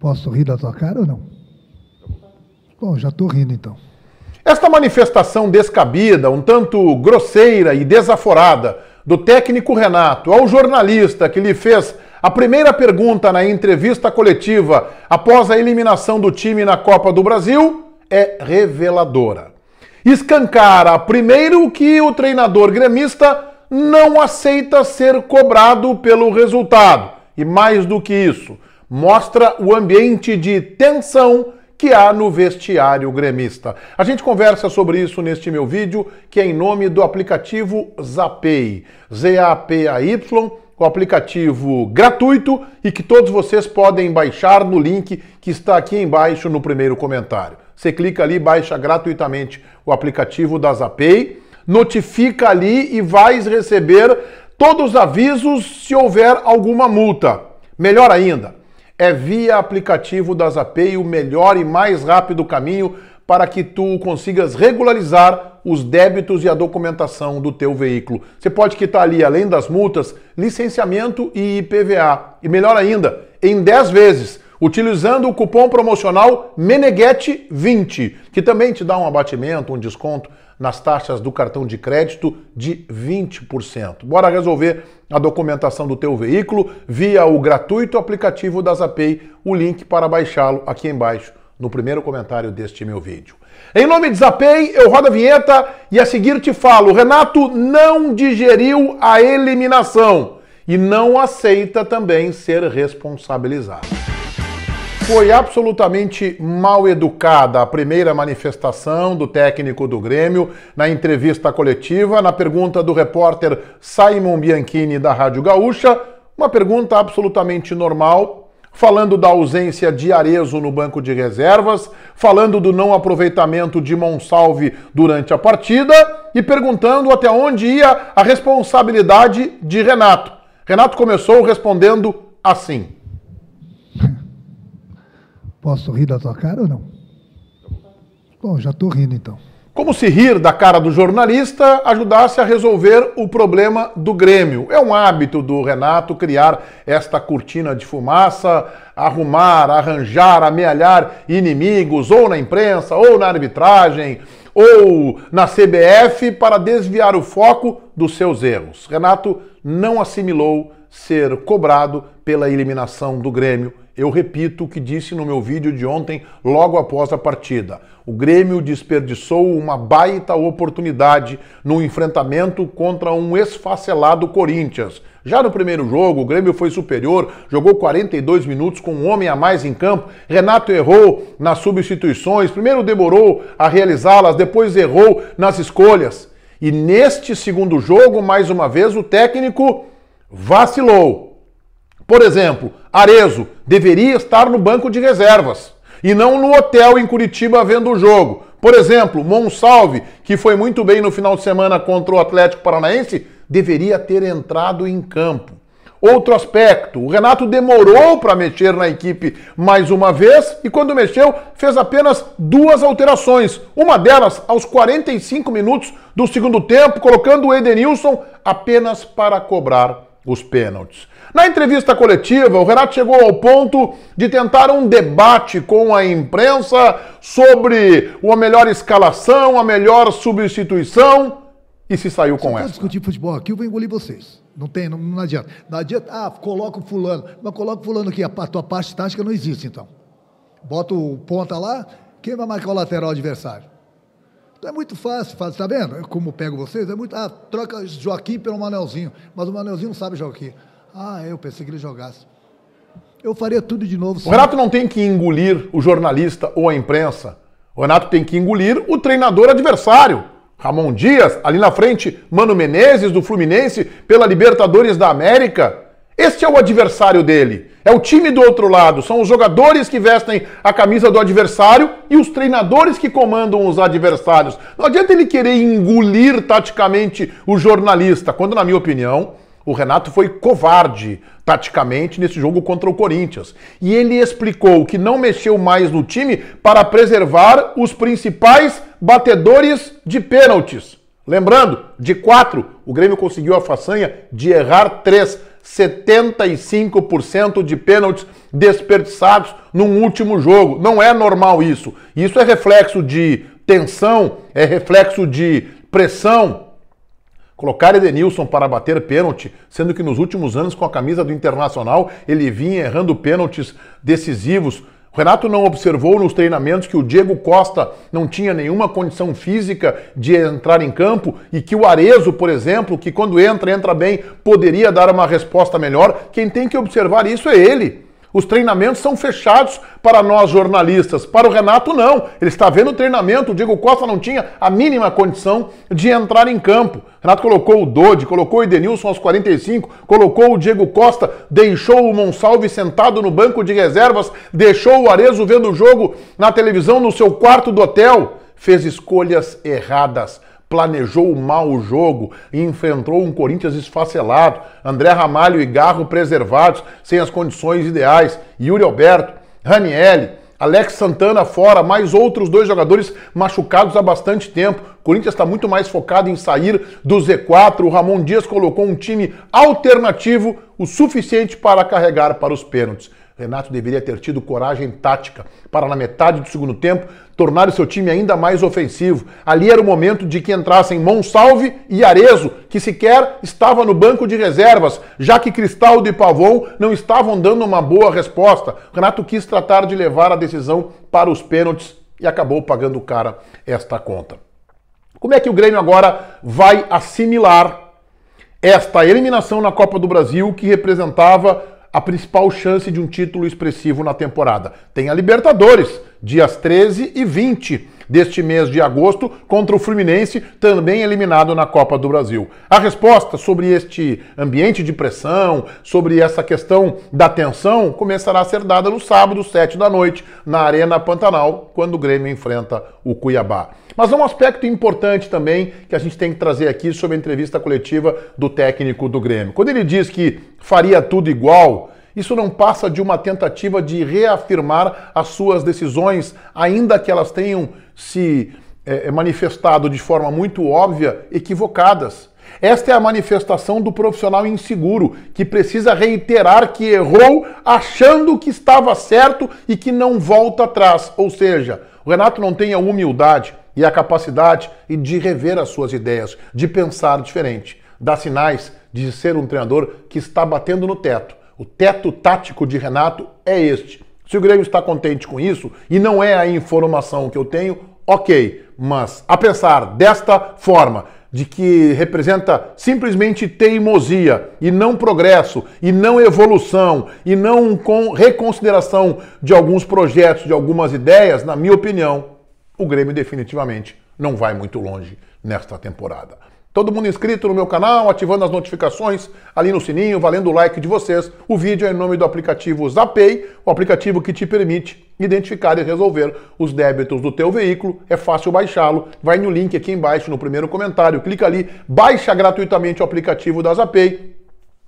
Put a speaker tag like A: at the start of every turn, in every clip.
A: Posso rir da tua cara ou não? Bom, já estou rindo então. Esta manifestação descabida, um tanto grosseira e desaforada, do técnico Renato ao jornalista que lhe fez a primeira pergunta na entrevista coletiva após a eliminação do time na Copa do Brasil é reveladora. Escancara primeiro que o treinador gremista não aceita ser cobrado pelo resultado. E mais do que isso, mostra o ambiente de tensão que há no vestiário gremista. A gente conversa sobre isso neste meu vídeo, que é em nome do aplicativo Zapay, Z-A-P-A-Y, o aplicativo gratuito e que todos vocês podem baixar no link que está aqui embaixo no primeiro comentário. Você clica ali, baixa gratuitamente o aplicativo da Zapay, notifica ali e vais receber todos os avisos se houver alguma multa. Melhor ainda, é via aplicativo da Zapay o melhor e mais rápido caminho para que tu consigas regularizar os débitos e a documentação do teu veículo. Você pode quitar ali, além das multas, licenciamento e IPVA. E melhor ainda, em 10 vezes, utilizando o cupom promocional Meneguete20, que também te dá um abatimento, um desconto nas taxas do cartão de crédito de 20%. Bora resolver a documentação do teu veículo via o gratuito aplicativo da Zapay, o link para baixá-lo aqui embaixo no primeiro comentário deste meu vídeo. Em nome de Zapay, eu rodo a vinheta e a seguir te falo, Renato não digeriu a eliminação e não aceita também ser responsabilizado foi absolutamente mal educada a primeira manifestação do técnico do Grêmio na entrevista coletiva, na pergunta do repórter Simon Bianchini da Rádio Gaúcha, uma pergunta absolutamente normal, falando da ausência de Arezo no banco de reservas, falando do não aproveitamento de Monsalve durante a partida e perguntando até onde ia a responsabilidade de Renato. Renato começou respondendo assim: Posso rir da tua cara ou não? Bom, já estou rindo então. Como se rir da cara do jornalista ajudasse a resolver o problema do Grêmio. É um hábito do Renato criar esta cortina de fumaça, arrumar, arranjar, amealhar inimigos, ou na imprensa, ou na arbitragem, ou na CBF, para desviar o foco dos seus erros. Renato não assimilou ser cobrado pela eliminação do Grêmio eu repito o que disse no meu vídeo de ontem, logo após a partida. O Grêmio desperdiçou uma baita oportunidade no enfrentamento contra um esfacelado Corinthians. Já no primeiro jogo, o Grêmio foi superior, jogou 42 minutos com um homem a mais em campo. Renato errou nas substituições, primeiro demorou a realizá-las, depois errou nas escolhas. E neste segundo jogo, mais uma vez, o técnico vacilou por exemplo, Arezo deveria estar no banco de reservas e não no hotel em Curitiba vendo o jogo. Por exemplo, Monsalve, que foi muito bem no final de semana contra o Atlético Paranaense, deveria ter entrado em campo. Outro aspecto, o Renato demorou para mexer na equipe mais uma vez e quando mexeu fez apenas duas alterações. Uma delas aos 45 minutos do segundo tempo, colocando o Edenilson apenas para cobrar os pênaltis. Na entrevista coletiva, o Renato chegou ao ponto de tentar um debate com a imprensa sobre uma melhor escalação, a melhor substituição e se saiu com essa. Se discutir futebol aqui, eu vou engolir vocês. Não tem, não, não adianta. Não adianta, ah, coloca o fulano. Mas coloca o fulano aqui, a, a tua parte tática não existe então. Bota o ponta lá, quem vai marcar o lateral adversário? Então é muito fácil, fácil, tá vendo? como pego vocês, é muito. Ah, troca Joaquim pelo Manelzinho. Mas o Manelzinho não sabe Joaquim. Ah, eu pensei que ele jogasse. Eu faria tudo de novo. O Renato não tem que engolir o jornalista ou a imprensa. O Renato tem que engolir o treinador adversário. Ramon Dias, ali na frente, Mano Menezes do Fluminense, pela Libertadores da América. Este é o adversário dele. É o time do outro lado. São os jogadores que vestem a camisa do adversário e os treinadores que comandam os adversários. Não adianta ele querer engolir taticamente o jornalista, quando, na minha opinião, o Renato foi covarde taticamente nesse jogo contra o Corinthians. E ele explicou que não mexeu mais no time para preservar os principais batedores de pênaltis. Lembrando, de quatro, o Grêmio conseguiu a façanha de errar três. 75% de pênaltis desperdiçados num último jogo. Não é normal isso. Isso é reflexo de tensão, é reflexo de pressão. Colocar Edenilson para bater pênalti, sendo que nos últimos anos com a camisa do Internacional ele vinha errando pênaltis decisivos o Renato não observou nos treinamentos que o Diego Costa não tinha nenhuma condição física de entrar em campo e que o Arezo, por exemplo, que quando entra, entra bem, poderia dar uma resposta melhor. Quem tem que observar isso é ele. Os treinamentos são fechados para nós jornalistas. Para o Renato, não. Ele está vendo o treinamento. O Diego Costa não tinha a mínima condição de entrar em campo. Renato colocou o Dodi, colocou o Edenilson aos 45, colocou o Diego Costa, deixou o Monsalve sentado no banco de reservas, deixou o Arezo vendo o jogo na televisão no seu quarto do hotel. Fez escolhas erradas planejou mal o jogo e enfrentou um Corinthians esfacelado, André Ramalho e Garro preservados, sem as condições ideais, Yuri Alberto, Ranielli, Alex Santana fora, mais outros dois jogadores machucados há bastante tempo. O Corinthians está muito mais focado em sair do Z4. O Ramon Dias colocou um time alternativo o suficiente para carregar para os pênaltis. Renato deveria ter tido coragem tática para, na metade do segundo tempo, tornar o seu time ainda mais ofensivo. Ali era o momento de que entrassem Monsalve e Arezo, que sequer estava no banco de reservas, já que Cristaldo e Pavon não estavam dando uma boa resposta. Renato quis tratar de levar a decisão para os pênaltis e acabou pagando cara esta conta. Como é que o Grêmio agora vai assimilar esta eliminação na Copa do Brasil que representava a principal chance de um título expressivo na temporada. Tem a Libertadores, dias 13 e 20 deste mês de agosto contra o Fluminense, também eliminado na Copa do Brasil. A resposta sobre este ambiente de pressão, sobre essa questão da tensão, começará a ser dada no sábado, 7 da noite, na Arena Pantanal, quando o Grêmio enfrenta o Cuiabá. Mas há um aspecto importante também que a gente tem que trazer aqui sobre a entrevista coletiva do técnico do Grêmio. Quando ele diz que faria tudo igual, isso não passa de uma tentativa de reafirmar as suas decisões, ainda que elas tenham se é, manifestado de forma muito óbvia equivocadas. Esta é a manifestação do profissional inseguro, que precisa reiterar que errou achando que estava certo e que não volta atrás. Ou seja, o Renato não tem a humildade e a capacidade de rever as suas ideias, de pensar diferente, dá sinais de ser um treinador que está batendo no teto o teto tático de Renato é este. Se o Grêmio está contente com isso, e não é a informação que eu tenho, ok. Mas a pensar desta forma, de que representa simplesmente teimosia e não progresso e não evolução e não com reconsideração de alguns projetos, de algumas ideias, na minha opinião, o Grêmio definitivamente não vai muito longe nesta temporada. Todo mundo inscrito no meu canal, ativando as notificações ali no sininho, valendo o like de vocês. O vídeo é em nome do aplicativo Zapay, o aplicativo que te permite identificar e resolver os débitos do teu veículo. É fácil baixá-lo. Vai no link aqui embaixo no primeiro comentário, clica ali, baixa gratuitamente o aplicativo da Zapay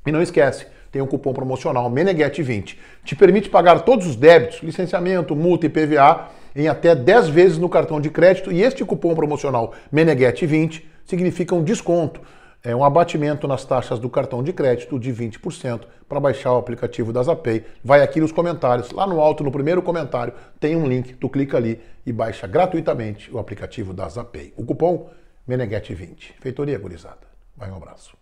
A: e não esquece tem um cupom promocional Meneguete20. Te permite pagar todos os débitos, licenciamento, multa e PVA em até 10 vezes no cartão de crédito e este cupom promocional Meneguete20 significa um desconto, é um abatimento nas taxas do cartão de crédito de 20% para baixar o aplicativo da Zapay. Vai aqui nos comentários, lá no alto, no primeiro comentário, tem um link, tu clica ali e baixa gratuitamente o aplicativo da Zapay. O cupom meneghete 20 Feitoria, gurizada. Vai um abraço.